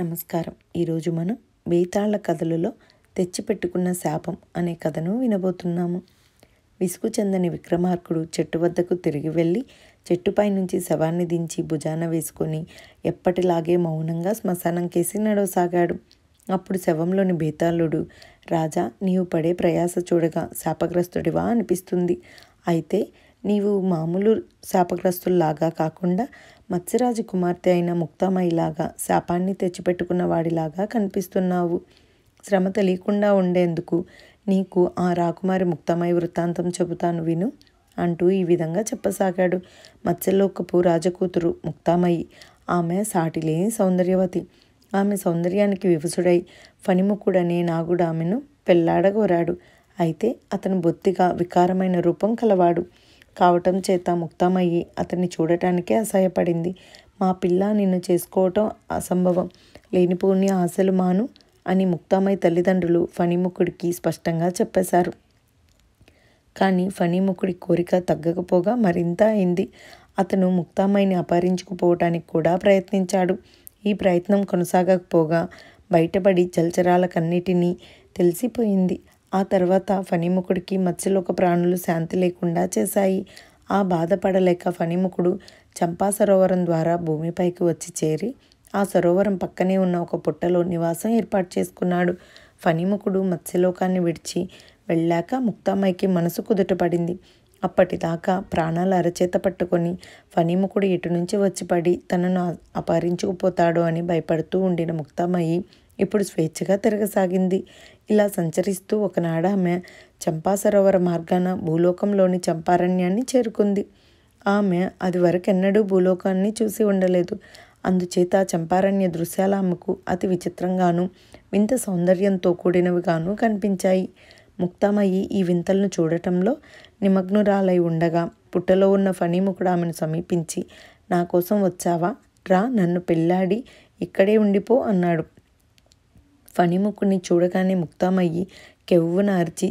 నమస్కారం ఈరోజు మనం బేతాళ్ల కథలలో తెచ్చిపెట్టుకున్న శాపం అనే కథను వినబోతున్నాము విసుగు చెందని విక్రమార్కుడు చెట్టు వద్దకు తిరిగి వెళ్ళి చెట్టుపై నుంచి శవాన్ని దించి భుజాన వేసుకొని ఎప్పటిలాగే మౌనంగా శ్మశానం కేసి నడవసాగాడు అప్పుడు శవంలోని బేతాళుడు రాజా నీవు పడే ప్రయాస చూడగా శాపగ్రస్తుడివా అనిపిస్తుంది అయితే నీవు మామూలు శాపగ్రస్తుల్లాగా కాకుండా మత్స్యరాజు కుమార్తె అయిన ముక్తమైలాగా శాపాన్ని తెచ్చిపెట్టుకున్న వాడిలాగా కనిపిస్తున్నావు శ్రమ తెలియకుండా ఉండేందుకు నీకు ఆ రాకుమారి ముక్తమై వృత్తాంతం చెబుతాను విను అంటూ ఈ విధంగా చెప్పసాగాడు మత్స్యలోకపు రాజకూతురు ముక్తామయ్యి ఆమె సాటిలేని సౌందర్యవతి ఆమె సౌందర్యానికి వివసుడై ఫణిముఖుడనే నాగుడు ఆమెను పెళ్లాడగోరాడు అయితే అతను బొత్తిగా వికారమైన రూపం కలవాడు కావటం చేత ముక్తమయ్యి అతన్ని చూడటానికే అసహ్యపడింది మా పిల్ల నిన్ను చేసుకోవటం అసంభవం లేనిపోని ఆశలు మాను అని ముక్తామయ్య తల్లిదండ్రులు ఫణిముఖుడికి స్పష్టంగా చెప్పేశారు కానీ ఫణిముఖుడి కోరిక తగ్గకపోగా మరింత అయింది అతను ముక్తామయ్యని అపహరించుకుపోవటానికి కూడా ప్రయత్నించాడు ఈ ప్రయత్నం కొనసాగకపోగా బయటపడి జలచరాలకన్నిటినీ తెలిసిపోయింది ఆ తర్వాత ఫణిముఖుడికి మత్స్యలోక ప్రాణులు శాంతి లేకుండా చేశాయి ఆ బాధపడలేక ఫణిముఖుడు చంపా సరోవరం ద్వారా భూమిపైకి వచ్చి చేరి ఆ సరోవరం పక్కనే ఉన్న ఒక పుట్టలో నివాసం ఏర్పాటు చేసుకున్నాడు ఫణిముఖుడు మత్స్యలోకాన్ని విడిచి వెళ్ళాక ముక్తామ్మాయికి మనసు కుదుటపడింది అప్పటిదాకా ప్రాణాలు అరచేత పట్టుకొని ఫణిముఖుడు ఇటు నుంచి వచ్చి పడి తనను అపహరించుకుపోతాడు అని భయపడుతూ ఉండిన ముక్తామయ్యి ఇప్పుడు స్వేచ్ఛగా తిరగసాగింది ఇలా సంచరిస్తూ ఒకనాడు ఆమె చంపా సరోవర మార్గాన భూలోకంలోని చంపారణ్యాన్ని చేరుకుంది ఆమె అది వరకెన్నడూ భూలోకాన్ని చూసి ఉండలేదు అందుచేత చంపారణ్య దృశ్యాల ఆమెకు అతి విచిత్రంగాను వింత సౌందర్యంతో కూడినవిగాను కనిపించాయి ముక్తమయ్యి ఈ వింతలను చూడటంలో నిమగ్నురాలై ఉండగా పుట్టలో ఉన్న ఫణిముఖుడు ఆమెను సమీపించి నా కోసం వచ్చావా రా నన్ను పెళ్ళాడి ఇక్కడే ఉండిపో అన్నాడు ఫణిముఖుని చూడగానే ముక్తామయ్యి కెవ్వున అరిచి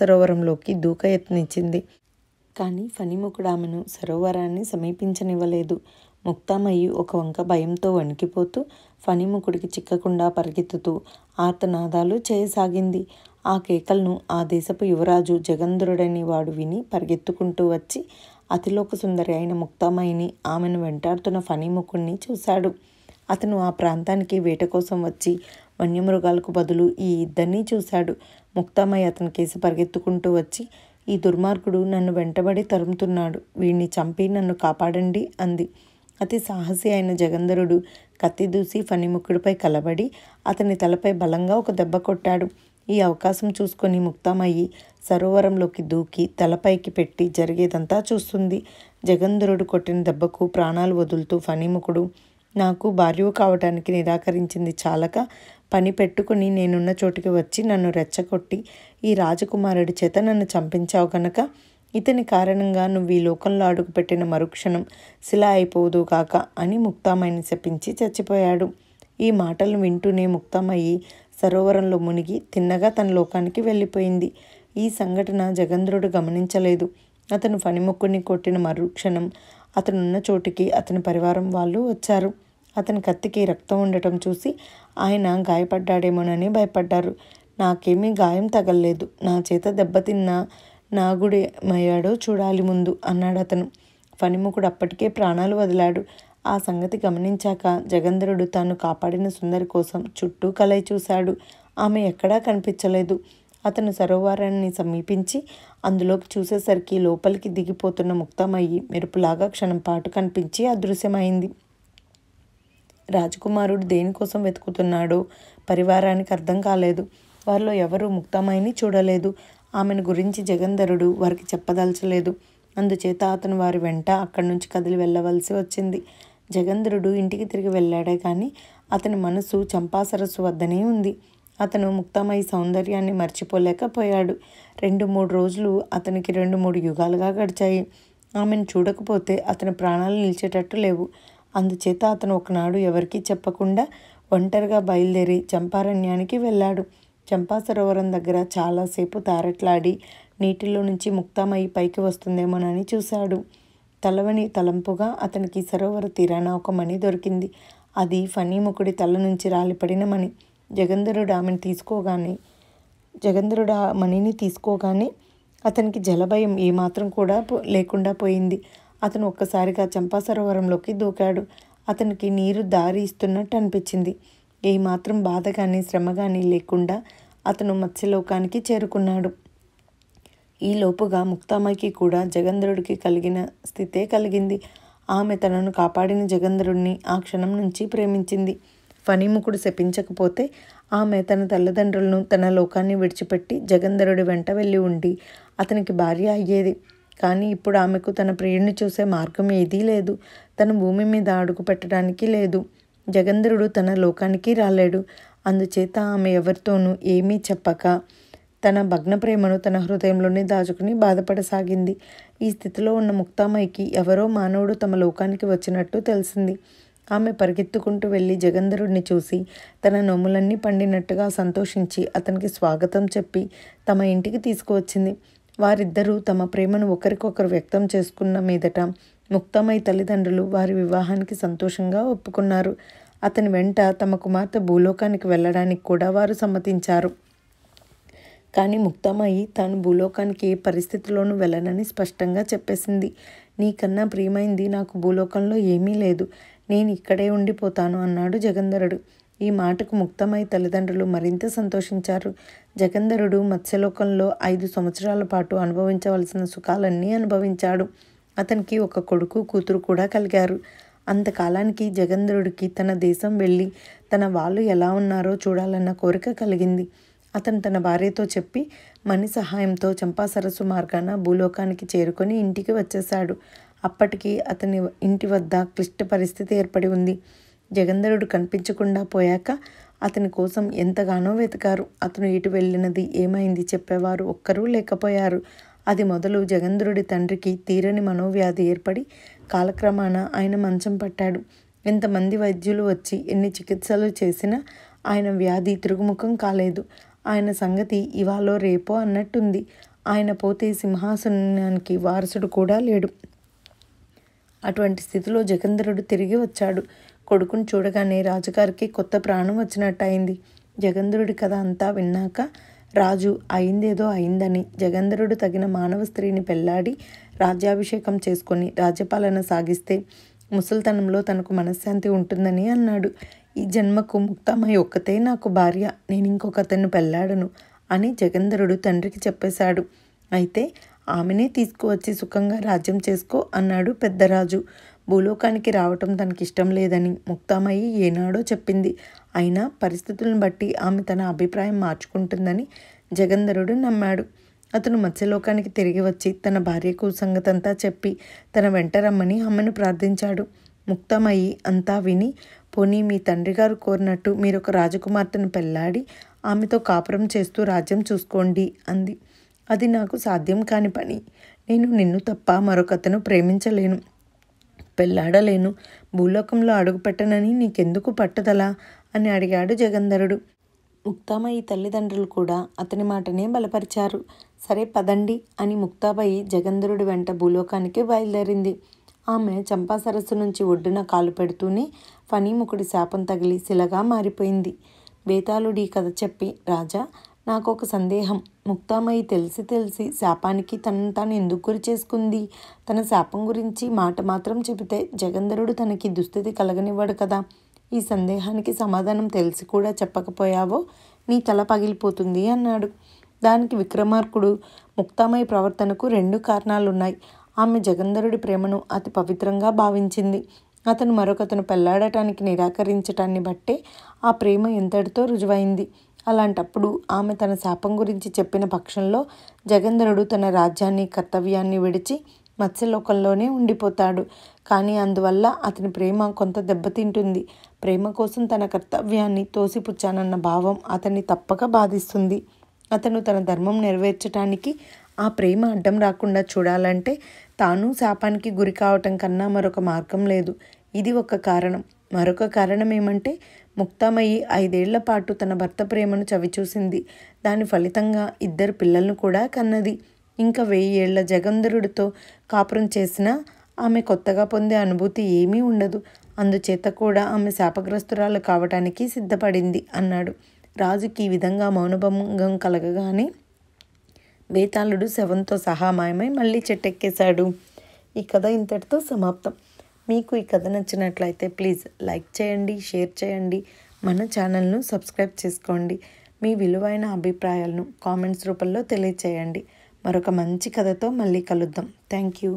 సరోవరంలోకి దూక యత్నించింది కానీ ఫణిముఖుడు ఆమెను సరోవరాన్ని సమీపించనివ్వలేదు ముక్తామయ్యి ఒక వంక భయంతో వణికిపోతూ ఫణిముఖుడికి చిక్కకుండా పరిగెత్తుతూ ఆర్తనాదాలు చేయసాగింది ఆ కేకలను ఆ దేశపు యువరాజు జగంధ్రుడని వాడు విని పరిగెత్తుకుంటూ వచ్చి అతిలోక సుందరి అయిన ముక్తామయ్యని ఆమెను వెంటాడుతున్న ఫణిముఖుణ్ణి చూశాడు అతను ఆ ప్రాంతానికి వేట కోసం వచ్చి వన్యమృగాలకు బదులు ఈ ఇద్దరినీ చూశాడు ముక్తామయ్య అతని కేసు పరిగెత్తుకుంటూ వచ్చి ఈ దుర్మార్గుడు నన్ను వెంటబడి తరుముతున్నాడు వీడిని చంపి నన్ను కాపాడండి అంది అతి సాహసి అయిన జగంధరుడు కత్తి దూసి ఫణిముఖుడిపై కలబడి అతని తలపై బలంగా ఒక దెబ్బ కొట్టాడు ఈ అవకాశం చూసుకొని ముక్తామయ్యి సరోవరంలోకి దూకి తలపైకి పెట్టి జరిగేదంతా చూస్తుంది జగంధరుడు కొట్టిన దెబ్బకు ప్రాణాలు వదులుతూ ఫణిముఖుడు నాకు భార్యవు కావటానికి నిరాకరించింది చాలక పని పెట్టుకుని నేనున్న చోటుకి వచ్చి నన్ను రెచ్చగొట్టి ఈ రాజకుమారుడి చేత నన్ను చంపించావు కనుక ఇతని కారణంగా నువ్వు ఈ లోకంలో అడుగుపెట్టిన మరుక్షణం శిలా అయిపోదు కాక అని ముక్తామయ్యని శపించి చచ్చిపోయాడు ఈ మాటలు వింటూనే ముక్తామయ్యి సరోవరంలో మునిగి తిన్నగా తన లోకానికి వెళ్ళిపోయింది ఈ సంఘటన జగంధ్రుడు గమనించలేదు అతను పనిముక్కుని కొట్టిన మరుక్షణం అతనున్న చోటికి అతని పరివారం వాళ్ళు వచ్చారు అతని కత్తికి రక్తం ఉండటం చూసి ఆయన గాయపడ్డాడేమోనని భయపడ్డారు నాకేమీ గాయం తగలలేదు నా చేత దెబ్బతిన్న నాగుడి మయ్యాడో చూడాలి ముందు అన్నాడు అతను ఫణిముఖుడు అప్పటికే ప్రాణాలు వదిలాడు ఆ సంగతి గమనించాక జగంధరుడు తాను కాపాడిన సుందరి కోసం చుట్టూ కలయి చూశాడు ఆమె ఎక్కడా కనిపించలేదు అతను సరోవరాన్ని సమీపించి అందులోకి చూసేసరికి లోపలికి దిగిపోతున్న ముక్తమయ్యి మెరుపులాగా క్షణం పాటు కనిపించి అదృశ్యమైంది రాజకుమారుడు దేనికోసం వెతుకుతున్నాడో పరివారానికి అర్థం కాలేదు వారిలో ఎవరూ ముక్తమైని చూడలేదు ఆమెను గురించి జగంధరుడు వారికి చెప్పదలచలేదు అందుచేత అతను వారి వెంట అక్కడి నుంచి కదిలి వెళ్ళవలసి వచ్చింది జగంధరుడు ఇంటికి తిరిగి వెళ్ళాడే కానీ అతని మనసు చంపాసరస్సు వద్దనే ఉంది అతను ముక్తమై సౌందర్యాన్ని మర్చిపోలేకపోయాడు రెండు మూడు రోజులు అతనికి రెండు మూడు యుగాలుగా గడిచాయి ఆమెను చూడకపోతే అతని ప్రాణాలు నిలిచేటట్టు లేవు అందుచేత అతను ఒకనాడు ఎవరికీ చెప్పకుండా ఒంటరిగా బయలుదేరి చంపారణ్యానికి వెళ్ళాడు చంపా సరోవరం దగ్గర చాలాసేపు తారట్లాడి నీటిలో నుంచి ముక్తమై పైకి వస్తుందేమోనని చూశాడు తలవని తలంపుగా అతనికి సరోవర తీరాన ఒక మణి దొరికింది అది ఫణీముఖుడి తల నుంచి రాలిపడిన మణి జగంధరుడు ఆమెను తీసుకోగానే జగంధరుడు ఆ మణిని తీసుకోగానే అతనికి జలభయం ఏమాత్రం కూడా లేకుండా పోయింది అతను ఒక్కసారిగా చంపాసరోవరంలోకి దూకాడు అతనికి నీరు దారి ఇస్తున్నట్టు అనిపించింది ఏమాత్రం బాధ కానీ శ్రమ కానీ లేకుండా అతను మత్స్యలోకానికి చేరుకున్నాడు ఈలోపుగా ముక్తామాయికి కూడా జగంధ్రుడికి కలిగిన స్థితే కలిగింది ఆమె తనను కాపాడిన జగంధ్రుడిని ఆ క్షణం నుంచి ప్రేమించింది ఫణిముఖుడు శపించకపోతే ఆమె తన తల్లిదండ్రులను తన లోకాన్ని విడిచిపెట్టి జగంధరుడి వెంట వెళ్ళి ఉండి అతనికి భార్య అయ్యేది కానీ ఇప్పుడు ఆమెకు తన ప్రియుడిని చూసే మార్గం ఏదీ లేదు తన భూమి మీద అడుగు పెట్టడానికి లేదు జగంధ్రుడు తన లోకానికి రాలేడు అందుచేత ఆమె ఎవరితోనూ ఏమీ చెప్పక తన భగ్న ప్రేమను తన హృదయంలోనే దాచుకుని బాధపడసాగింది ఈ స్థితిలో ఉన్న ముక్తామాయికి ఎవరో మానవుడు తమ లోకానికి వచ్చినట్టు తెలిసింది ఆమె పరిగెత్తుకుంటూ వెళ్ళి జగంధరుడిని చూసి తన నొమ్ములన్నీ పండినట్టుగా సంతోషించి అతనికి స్వాగతం చెప్పి తమ ఇంటికి తీసుకువచ్చింది వారిద్దరూ తమ ప్రేమను ఒకరికొకరు వ్యక్తం చేసుకున్న మీదట ముక్తమై తల్లిదండ్రులు వారి వివాహానికి సంతోషంగా ఒప్పుకున్నారు అతని వెంట తమ కుమార్తె భూలోకానికి వెళ్ళడానికి కూడా వారు సమ్మతించారు కానీ ముక్తమై తాను భూలోకానికి ఏ పరిస్థితిలోనూ వెళ్ళనని స్పష్టంగా చెప్పేసింది నీకన్నా ప్రియమైంది నాకు భూలోకంలో ఏమీ లేదు నేను ఇక్కడే ఉండిపోతాను అన్నాడు జగంధరుడు ఈ మాటకు ముక్తమై తల్లిదండ్రులు మరింత సంతోషించారు జగంధరుడు మత్స్యలోకంలో ఐదు సంవత్సరాల పాటు అనుభవించవలసిన సుఖాలన్నీ అనుభవించాడు అతనికి ఒక కొడుకు కూతురు కూడా కలిగారు అంతకాలానికి జగంధరుడికి తన దేశం వెళ్ళి తన వాళ్ళు ఎలా ఉన్నారో చూడాలన్న కోరిక కలిగింది అతను తన భార్యతో చెప్పి మణి సహాయంతో చంపా సరస్సు మార్గాన భూలోకానికి చేరుకొని ఇంటికి వచ్చేశాడు అప్పటికి అతని ఇంటి వద్ద క్లిష్ట పరిస్థితి ఏర్పడి ఉంది జగందరుడు కనిపించకుండా పోయాక అతని కోసం ఎంతగానో వెతికారు అతను ఇటు వెళ్ళినది ఏమైంది చెప్పేవారు ఒక్కరూ లేకపోయారు అది మొదలు జగంధరుడి తండ్రికి తీరని మనోవ్యాధి ఏర్పడి కాలక్రమాన ఆయన మంచం పట్టాడు ఎంతమంది వైద్యులు వచ్చి ఎన్ని చికిత్సలు చేసినా ఆయన వ్యాధి తిరుగుముఖం కాలేదు ఆయన సంగతి ఇవాళో రేపో అన్నట్టుంది ఆయన పోతే సింహాసనానికి వారసుడు కూడా లేడు అటువంటి స్థితిలో జగంధరుడు తిరిగి వచ్చాడు కొడుకును చూడగానే రాజుగారికి కొత్త ప్రాణం వచ్చినట్టు అయింది జగంధ్రుడి కథ అంతా విన్నాక రాజు అయిందేదో అయిందని జగంధరుడు తగిన మానవ స్త్రీని పెళ్లాడి రాజ్యాభిషేకం చేసుకొని రాజ్యపాలన సాగిస్తే ముసల్తనంలో తనకు మనశ్శాంతి ఉంటుందని అన్నాడు ఈ జన్మకు ముక్తమై ఒక్కతే నాకు భార్య నేను ఇంకొకతను పెళ్ళాడను అని జగంధరుడు తండ్రికి చెప్పేశాడు అయితే ఆమెనే తీసుకువచ్చి సుఖంగా రాజ్యం చేసుకో అన్నాడు పెద్దరాజు భూలోకానికి రావటం తనకి ఇష్టం లేదని ముక్తామయ్యి ఏనాడో చెప్పింది అయినా పరిస్థితులను బట్టి ఆమె తన అభిప్రాయం మార్చుకుంటుందని జగంధరుడు నమ్మాడు అతను మత్స్యలోకానికి తిరిగి వచ్చి తన భార్యకు సంగతంతా చెప్పి తన వెంట రమ్మని అమ్మను ప్రార్థించాడు ముక్తమయ్యి అంతా విని పోనీ మీ తండ్రి గారు కోరినట్టు మీరు ఒక రాజకుమార్తెను పెళ్ళాడి ఆమెతో కాపురం చేస్తూ రాజ్యం చూసుకోండి అంది అది నాకు సాధ్యం కాని పని నేను నిన్ను తప్ప మరొకతను ప్రేమించలేను పెళ్ళాడలేను భూలోకంలో అడుగుపెట్టనని నీకెందుకు పట్టుదల అని అడిగాడు జగంధరుడు ముక్తాబాయి తల్లిదండ్రులు కూడా అతని మాటనే బలపరిచారు సరే పదండి అని ముక్తాబాయి జగంధరుడి వెంట భూలోకానికి బయలుదేరింది ఆమె చంపా సరస్సు నుంచి ఒడ్డున కాలు పెడుతూనే ఫణీముఖుడి శాపం తగిలి శిలగా మారిపోయింది బేతాళుడి కథ చెప్పి రాజా నాకు ఒక సందేహం ముక్తామయ్యి తెలిసి తెలిసి శాపానికి తనను తాను ఎందుకు గురి చేసుకుంది తన శాపం గురించి మాట మాత్రం చెబితే జగంధరుడు తనకి దుస్థితి కలగనివ్వడు కదా ఈ సందేహానికి సమాధానం తెలిసి కూడా చెప్పకపోయావో నీ తల పగిలిపోతుంది అన్నాడు దానికి విక్రమార్కుడు ముక్తామయ్య ప్రవర్తనకు రెండు కారణాలున్నాయి ఆమె జగంధరుడి ప్రేమను అతి పవిత్రంగా భావించింది అతను మరొకతను పెళ్లాడటానికి నిరాకరించటాన్ని బట్టే ఆ ప్రేమ ఎంతటితో రుజువైంది అలాంటప్పుడు ఆమె తన శాపం గురించి చెప్పిన పక్షంలో జగంధరుడు తన రాజ్యాన్ని కర్తవ్యాన్ని విడిచి మత్స్యలోకంలోనే ఉండిపోతాడు కానీ అందువల్ల అతని ప్రేమ కొంత దెబ్బతింటుంది ప్రేమ కోసం తన కర్తవ్యాన్ని తోసిపుచ్చానన్న భావం అతన్ని తప్పక బాధిస్తుంది అతను తన ధర్మం నెరవేర్చడానికి ఆ ప్రేమ అడ్డం రాకుండా చూడాలంటే తాను శాపానికి గురి కావటం కన్నా మరొక మార్గం లేదు ఇది ఒక కారణం మరొక కారణం ఏమంటే ముక్తామయ్యి ఐదేళ్ల పాటు తన భర్త ప్రేమను చవిచూసింది దాని ఫలితంగా ఇద్దరు పిల్లలను కూడా కన్నది ఇంకా వెయ్యి ఏళ్ల జగంధరుడితో కాపురం చేసినా ఆమె కొత్తగా పొందే అనుభూతి ఏమీ ఉండదు అందుచేత కూడా ఆమె శాపగ్రస్తురాలు కావటానికి సిద్ధపడింది అన్నాడు రాజుకి ఈ విధంగా మౌనభంగం కలగగానే బేతాళుడు శవంతో సహా మాయమై మళ్ళీ చెట్టెక్కేశాడు ఈ కథ ఇంతటితో సమాప్తం మీకు ఈ కథ నచ్చినట్లయితే ప్లీజ్ లైక్ చేయండి షేర్ చేయండి మన ఛానల్ను సబ్స్క్రైబ్ చేసుకోండి మీ విలువైన అభిప్రాయాలను కామెంట్స్ రూపంలో తెలియచేయండి మరొక మంచి కథతో మళ్ళీ కలుద్దాం థ్యాంక్ యూ